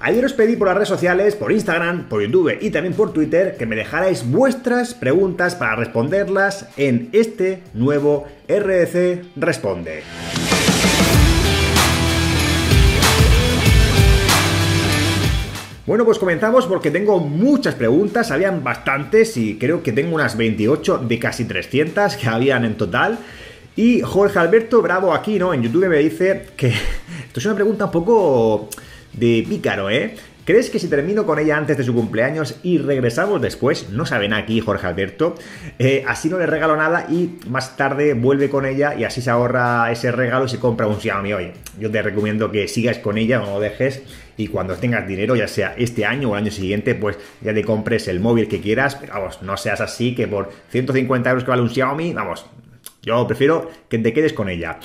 Ayer os pedí por las redes sociales, por Instagram, por YouTube y también por Twitter que me dejarais vuestras preguntas para responderlas en este nuevo RDC Responde. Bueno, pues comenzamos porque tengo muchas preguntas, habían bastantes y creo que tengo unas 28 de casi 300 que habían en total. Y Jorge Alberto Bravo aquí, ¿no? En YouTube me dice que... Esto es una pregunta un poco de pícaro, ¿eh? ¿Crees que si termino con ella antes de su cumpleaños y regresamos después, no saben aquí Jorge Alberto, eh, así no le regalo nada y más tarde vuelve con ella y así se ahorra ese regalo y se compra un Xiaomi? hoy, yo te recomiendo que sigas con ella, no lo dejes y cuando tengas dinero, ya sea este año o el año siguiente, pues ya te compres el móvil que quieras, vamos, no seas así que por 150 euros que vale un Xiaomi, vamos, yo prefiero que te quedes con ella.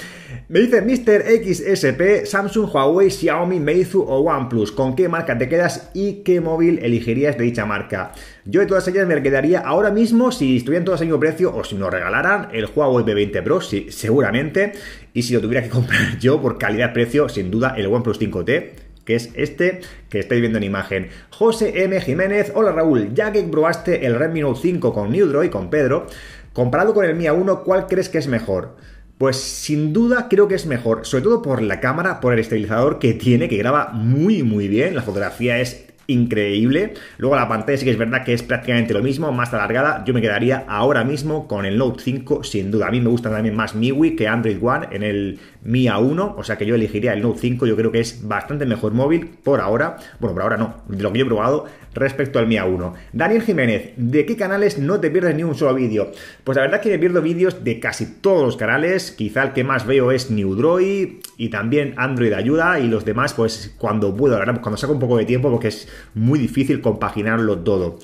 Me dice Mr. XSP, Samsung, Huawei, Xiaomi, Meizu o OnePlus. ¿Con qué marca te quedas y qué móvil elegirías de dicha marca? Yo de todas ellas me quedaría ahora mismo si estuvieran todas al mismo precio o si nos regalaran el Huawei P20 Pro, seguramente. Y si lo tuviera que comprar yo por calidad-precio, sin duda el OnePlus 5T que es este que estáis viendo en imagen. José M. Jiménez, hola Raúl, ya que probaste el Redmi Note 5 con New Droid, con Pedro, Comparado con el Mia 1, ¿cuál crees que es mejor? Pues sin duda creo que es mejor, sobre todo por la cámara, por el estabilizador que tiene, que graba muy muy bien, la fotografía es increíble. Luego la pantalla sí que es verdad que es prácticamente lo mismo, más alargada. Yo me quedaría ahora mismo con el Note 5 sin duda. A mí me gusta también más MIUI que Android One en el Mi A1, o sea que yo elegiría el Note 5, yo creo que es bastante mejor móvil por ahora. Bueno, por ahora no, de lo que yo he probado respecto al Mi A1. Daniel Jiménez, ¿de qué canales no te pierdes ni un solo vídeo? Pues la verdad que me pierdo vídeos de casi todos los canales, quizá el que más veo es New Droid, y también Android ayuda y los demás pues cuando puedo, cuando saco un poco de tiempo porque es muy difícil compaginarlo todo.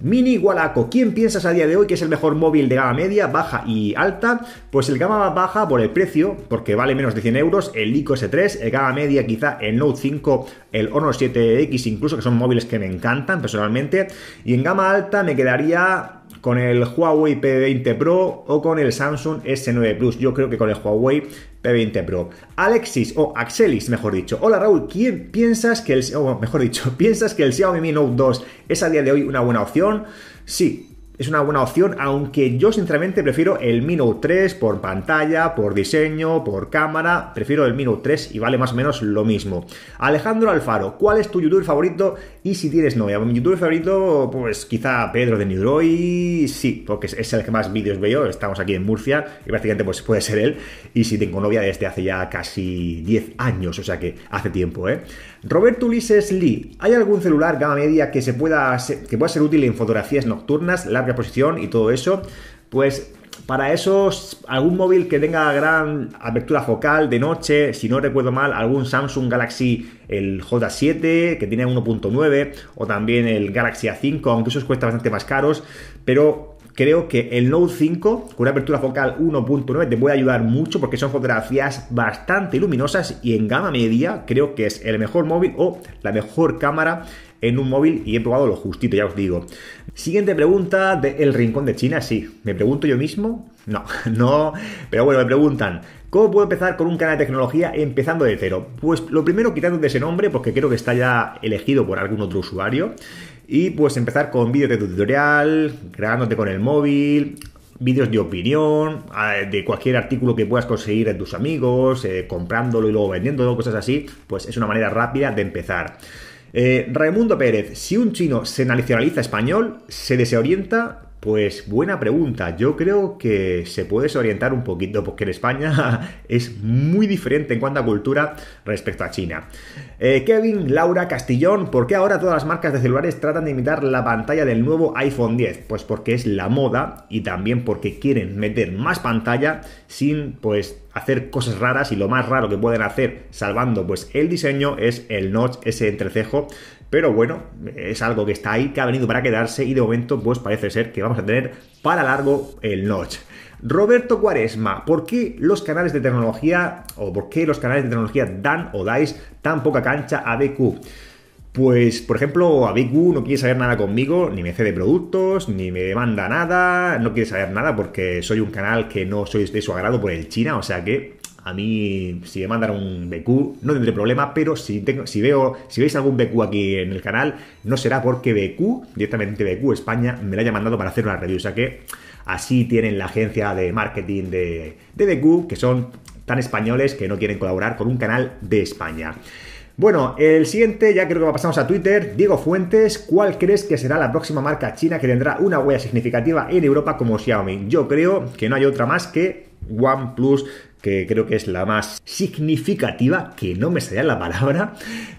Mini Walaco, ¿quién piensas a día de hoy que es el mejor móvil de gama media, baja y alta? Pues el gama baja por el precio, porque vale menos de 100 euros, el ICO S3, el gama media quizá el Note 5, el Honor 7X incluso, que son móviles que me encantan personalmente, y en gama alta me quedaría con el Huawei P20 Pro o con el Samsung S9 Plus. Yo creo que con el Huawei P20 Pro. Alexis, o Axelis, mejor dicho. Hola Raúl, ¿quién piensas que el, mejor dicho, piensas que el Xiaomi Mi Note 2 es a día de hoy una buena opción? Sí, es una buena opción, aunque yo sinceramente prefiero el Mi Note 3 por pantalla, por diseño, por cámara, prefiero el Mi Note 3 y vale más o menos lo mismo. Alejandro Alfaro, ¿cuál es tu youtuber favorito y si tienes novia? Mi youtuber favorito, pues quizá Pedro de Newroy, sí, porque es el que más vídeos veo, estamos aquí en Murcia y prácticamente pues puede ser él, y si tengo novia desde hace ya casi 10 años, o sea que hace tiempo, ¿eh? Roberto Ulises Lee, ¿hay algún celular gama media que se pueda que pueda ser útil en fotografías nocturnas? Posición y todo eso, pues para eso, algún móvil que tenga gran apertura focal de noche, si no recuerdo mal, algún Samsung Galaxy el J7 que tiene 1.9 o también el Galaxy A5, aunque esos cuesta bastante más caros, pero creo que el Note 5 con una apertura focal 1.9 te puede ayudar mucho porque son fotografías bastante luminosas y en gama media creo que es el mejor móvil o la mejor cámara en un móvil y he probado lo justito, ya os digo. Siguiente pregunta de El Rincón de China, sí. ¿Me pregunto yo mismo? No, no. Pero bueno, me preguntan, ¿Cómo puedo empezar con un canal de tecnología empezando de cero? Pues lo primero quitándote ese nombre, porque creo que está ya elegido por algún otro usuario. Y pues empezar con vídeos de tutorial, grabándote con el móvil, vídeos de opinión, ah, de cualquier artículo que puedas conseguir de tus amigos, eh, comprándolo y luego vendiéndolo, cosas así. Pues es una manera rápida de empezar. Eh, Raimundo Pérez, si un chino se nacionaliza español, se desorienta pues buena pregunta. Yo creo que se puede orientar un poquito, porque en España es muy diferente en cuanto a cultura respecto a China. Eh, Kevin, Laura, Castillón, ¿por qué ahora todas las marcas de celulares tratan de imitar la pantalla del nuevo iPhone 10? Pues porque es la moda y también porque quieren meter más pantalla sin pues hacer cosas raras y lo más raro que pueden hacer salvando pues el diseño es el notch, ese entrecejo pero bueno, es algo que está ahí, que ha venido para quedarse y de momento pues parece ser que vamos a tener para largo el notch. Roberto Cuaresma, ¿por qué los canales de tecnología o por qué los canales de tecnología dan o dais tan poca cancha a BQ? Pues, por ejemplo, a BQ no quiere saber nada conmigo, ni me cede productos, ni me demanda nada, no quiere saber nada porque soy un canal que no soy de su agrado por el China, o sea que a mí si me mandan un BQ no tendré problema, pero si, veo, si veis algún BQ aquí en el canal, no será porque BQ, directamente BQ España, me la haya mandado para hacer una review. O sea que así tienen la agencia de marketing de, de BQ, que son tan españoles que no quieren colaborar con un canal de España. Bueno, el siguiente, ya creo que pasamos a Twitter. Diego Fuentes, ¿cuál crees que será la próxima marca china que tendrá una huella significativa en Europa como Xiaomi? Yo creo que no hay otra más que OnePlus que creo que es la más significativa, que no me salía la palabra,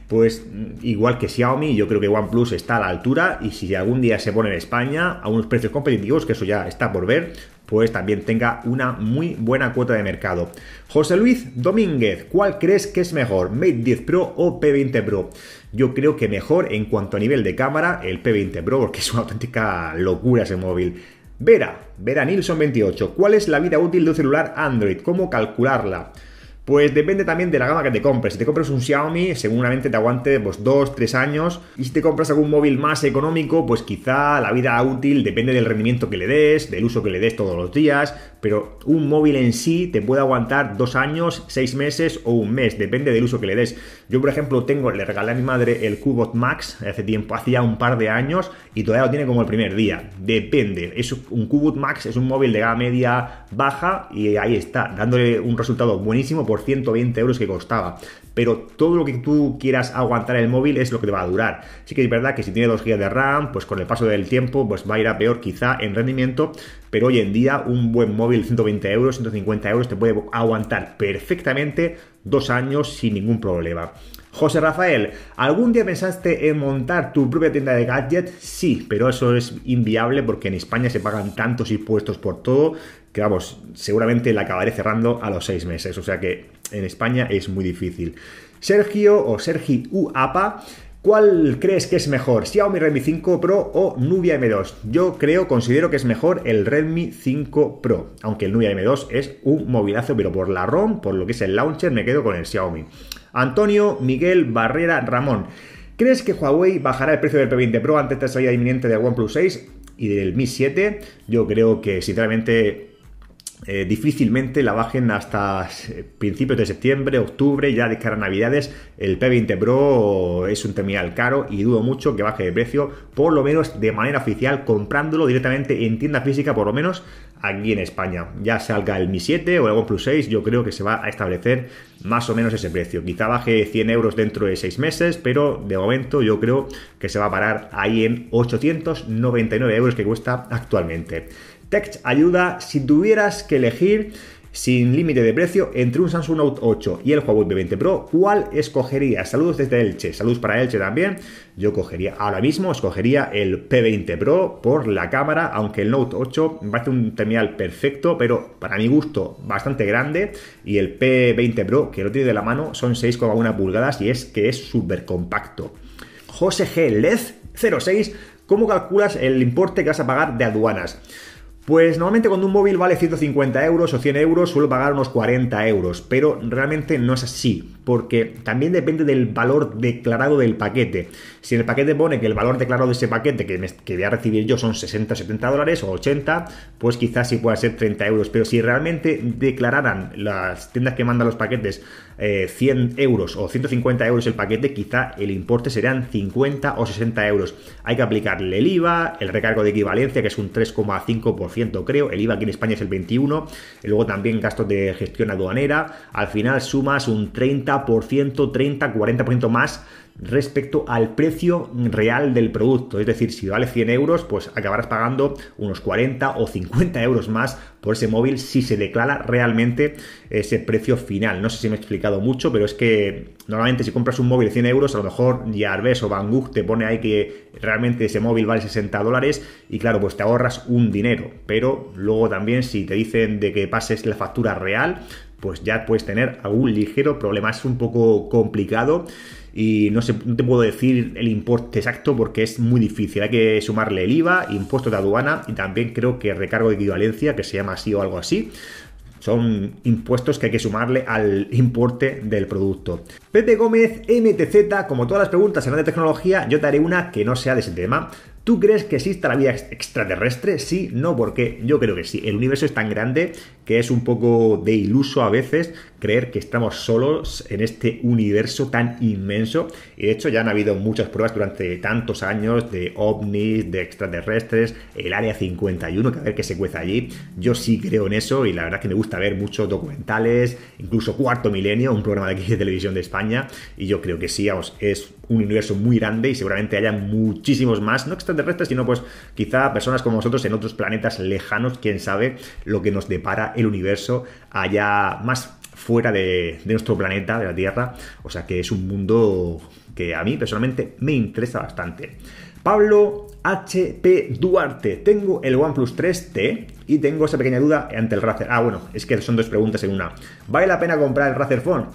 pues mm, igual que Xiaomi, yo creo que OnePlus está a la altura y si algún día se pone en España a unos precios competitivos, que eso ya está por ver, pues también tenga una muy buena cuota de mercado. José Luis Domínguez, ¿cuál crees que es mejor, Mate 10 Pro o P20 Pro? Yo creo que mejor en cuanto a nivel de cámara el P20 Pro, porque es una auténtica locura ese móvil. Vera, Vera Nilsson 28. ¿Cuál es la vida útil de un celular Android? ¿Cómo calcularla? Pues depende también de la gama que te compres. Si te compras un Xiaomi, seguramente te aguante pues, 2, años. Y si te compras algún móvil más económico, pues quizá la vida útil depende del rendimiento que le des, del uso que le des todos los días. Pero un móvil en sí te puede aguantar dos años, seis meses o un mes. Depende del uso que le des. Yo, por ejemplo, tengo, le regalé a mi madre el Cubot Max hace tiempo, hacía un par de años, y todavía lo tiene como el primer día. Depende. Es un Cubot Max es un móvil de gama media baja y ahí está, dándole un resultado buenísimo. 120 euros que costaba. Pero todo lo que tú quieras aguantar el móvil es lo que te va a durar. Sí que es verdad que si tiene 2 GB de RAM, pues con el paso del tiempo pues va a ir a peor quizá en rendimiento, pero hoy en día un buen móvil 120 euros, 150 euros te puede aguantar perfectamente dos años sin ningún problema. José Rafael, ¿algún día pensaste en montar tu propia tienda de gadgets? Sí, pero eso es inviable porque en España se pagan tantos impuestos por todo que vamos, seguramente la acabaré cerrando a los seis meses. O sea que en España es muy difícil. Sergio o Sergi UAPA. ¿Cuál crees que es mejor, Xiaomi Redmi 5 Pro o Nubia M2? Yo creo, considero que es mejor el Redmi 5 Pro, aunque el Nubia M2 es un movilazo, pero por la ROM, por lo que es el launcher, me quedo con el Xiaomi. Antonio Miguel Barrera Ramón. ¿Crees que Huawei bajará el precio del P20 Pro antes de la salida inminente del OnePlus 6 y del Mi 7? Yo creo que, sinceramente, eh, difícilmente la bajen hasta eh, principios de septiembre, octubre, ya de cara a navidades. El P20 Pro es un terminal caro y dudo mucho que baje de precio, por lo menos de manera oficial, comprándolo directamente en tienda física, por lo menos aquí en España. Ya salga el Mi 7 o el OnePlus 6, yo creo que se va a establecer más o menos ese precio. Quizá baje 100 euros dentro de 6 meses, pero de momento yo creo que se va a parar ahí en 899 euros que cuesta actualmente. Tech ayuda si tuvieras que elegir sin límite de precio entre un Samsung Note 8 y el Huawei P20 Pro, ¿cuál escogerías? Saludos desde Elche, saludos para Elche también. Yo cogería, ahora mismo escogería el P20 Pro por la cámara, aunque el Note 8 me parece un terminal perfecto, pero para mi gusto bastante grande. Y el P20 Pro, que lo tiene de la mano, son 6,1 pulgadas y es que es súper compacto. José G. 06, ¿cómo calculas el importe que vas a pagar de aduanas? Pues normalmente cuando un móvil vale 150 euros o 100 euros suelo pagar unos 40 euros, pero realmente no es así, porque también depende del valor declarado del paquete. Si en el paquete pone que el valor declarado de ese paquete que, me, que voy a recibir yo son 60 o 70 dólares o 80, pues quizás sí pueda ser 30 euros, pero si realmente declararan las tiendas que mandan los paquetes 100 eh, euros o 150 euros el paquete, quizá el importe serán 50 o 60 euros. Hay que aplicarle el IVA, el recargo de equivalencia, que es un 3,5% creo, el IVA aquí en España es el 21, y luego también gastos de gestión aduanera, al final sumas un 30%, 30, 40% más respecto al precio real del producto. Es decir, si vale 100 euros, pues acabarás pagando unos 40 o 50 euros más por ese móvil si se declara realmente ese precio final. No sé si me he explicado mucho, pero es que normalmente si compras un móvil de 100 euros, a lo mejor Jarves o Banggood te pone ahí que realmente ese móvil vale 60 dólares y claro, pues te ahorras un dinero. Pero luego también si te dicen de que pases la factura real, pues ya puedes tener algún ligero problema. Es un poco complicado y no, sé, no te puedo decir el importe exacto porque es muy difícil. Hay que sumarle el IVA, impuesto de aduana y también creo que recargo de equivalencia, que se llama así o algo así. Son impuestos que hay que sumarle al importe del producto. Pepe Gómez, MTZ, como todas las preguntas en la de tecnología, yo te haré una que no sea de ese tema. ¿Tú crees que existe la vida extraterrestre? Sí, no, porque yo creo que sí. El universo es tan grande que es un poco de iluso a veces creer que estamos solos en este universo tan inmenso. Y de hecho ya han habido muchas pruebas durante tantos años de ovnis, de extraterrestres, el Área 51, que a ver qué se cuece allí. Yo sí creo en eso y la verdad es que me gusta ver muchos documentales, incluso Cuarto Milenio, un programa de aquí de televisión de España. Y yo creo que sí, es un universo muy grande y seguramente haya muchísimos más, no extraterrestres, extraterrestres, sino pues quizá personas como nosotros en otros planetas lejanos, quién sabe lo que nos depara el universo allá más fuera de, de nuestro planeta, de la Tierra. O sea que es un mundo que a mí personalmente me interesa bastante. Pablo HP Duarte, tengo el OnePlus 3T y tengo esa pequeña duda ante el Razer. Ah, bueno, es que son dos preguntas en una. ¿Vale la pena comprar el Razer Phone?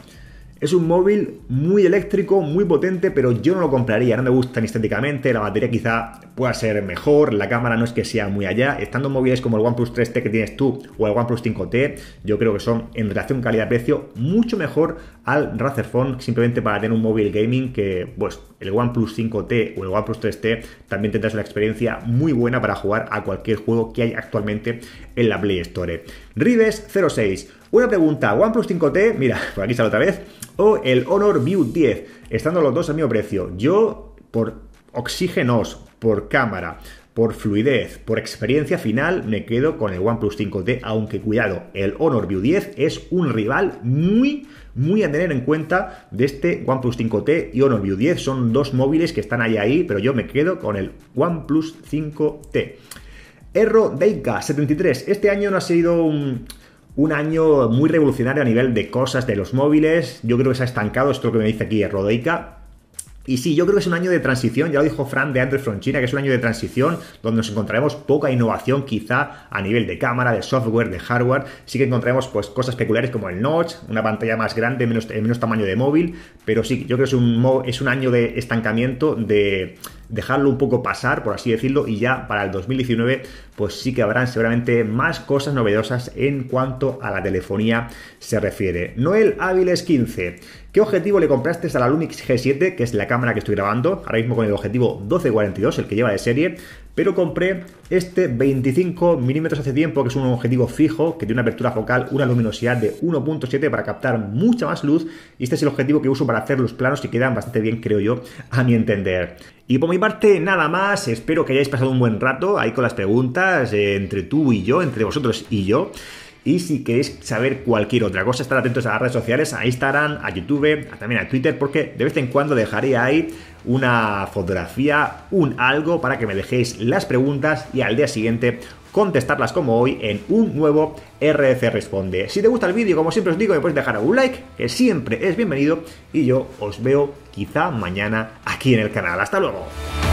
Es un móvil muy eléctrico, muy potente, pero yo no lo compraría, no me gusta ni estéticamente, la batería quizá pueda ser mejor, la cámara no es que sea muy allá. Estando móviles como el OnePlus 3T que tienes tú o el OnePlus 5T, yo creo que son en relación calidad-precio mucho mejor al Razer Phone simplemente para tener un móvil gaming que, pues, el OnePlus 5T o el OnePlus 3T también tendrás una experiencia muy buena para jugar a cualquier juego que hay actualmente en la Play Store. Rives 06. Una pregunta, ¿OnePlus 5T? Mira, por aquí sale otra vez. O el Honor View 10, estando los dos A mismo precio. Yo, por oxígenos, por cámara, por fluidez, por experiencia final, me quedo con el OnePlus 5T, aunque cuidado, el Honor View 10 es un rival muy muy a tener en cuenta de este OnePlus 5T y Honor View 10. Son dos móviles que están ahí ahí, pero yo me quedo con el OnePlus 5T. Erro Deika 73. Este año no ha sido un, año muy revolucionario a nivel de cosas de los móviles. Yo creo que se ha estancado, esto lo que me dice aquí Rodeica y sí, yo creo que es un año de transición, ya lo dijo Fran de Android from China, que es un año de transición donde nos encontraremos poca innovación quizá a nivel de cámara, de software, de hardware. Sí que encontraremos pues cosas peculiares como el notch, una pantalla más grande, menos, menos tamaño de móvil, pero sí, yo creo que es un, es un año de estancamiento de dejarlo un poco pasar, por así decirlo, y ya para el 2019 pues sí que habrán seguramente más cosas novedosas en cuanto a la telefonía se refiere. Noel Áviles 15. ¿Qué objetivo le compraste a la Lumix G7, que es la cámara que estoy grabando? Ahora mismo con el objetivo 1242, el que lleva de serie. Pero compré este 25 milímetros hace tiempo, que es un objetivo fijo, que tiene una apertura focal, una luminosidad de 1.7 para captar mucha más luz. Y este es el objetivo que uso para hacer los planos y quedan bastante bien, creo yo, a mi entender. Y por mi parte, nada más. Espero que hayáis pasado un buen rato ahí con las preguntas eh, entre tú y yo, entre vosotros y yo. Y si queréis saber cualquier otra cosa, estar atentos a las redes sociales, a Instagram, a YouTube, también a Twitter, porque de vez en cuando dejaré ahí una fotografía, un algo, para que me dejéis las preguntas y al día siguiente contestarlas como hoy en un nuevo RC Responde. Si te gusta el vídeo, como siempre os digo, me puedes dejar un like, que siempre es bienvenido, y yo os veo quizá mañana aquí en el canal. Hasta luego.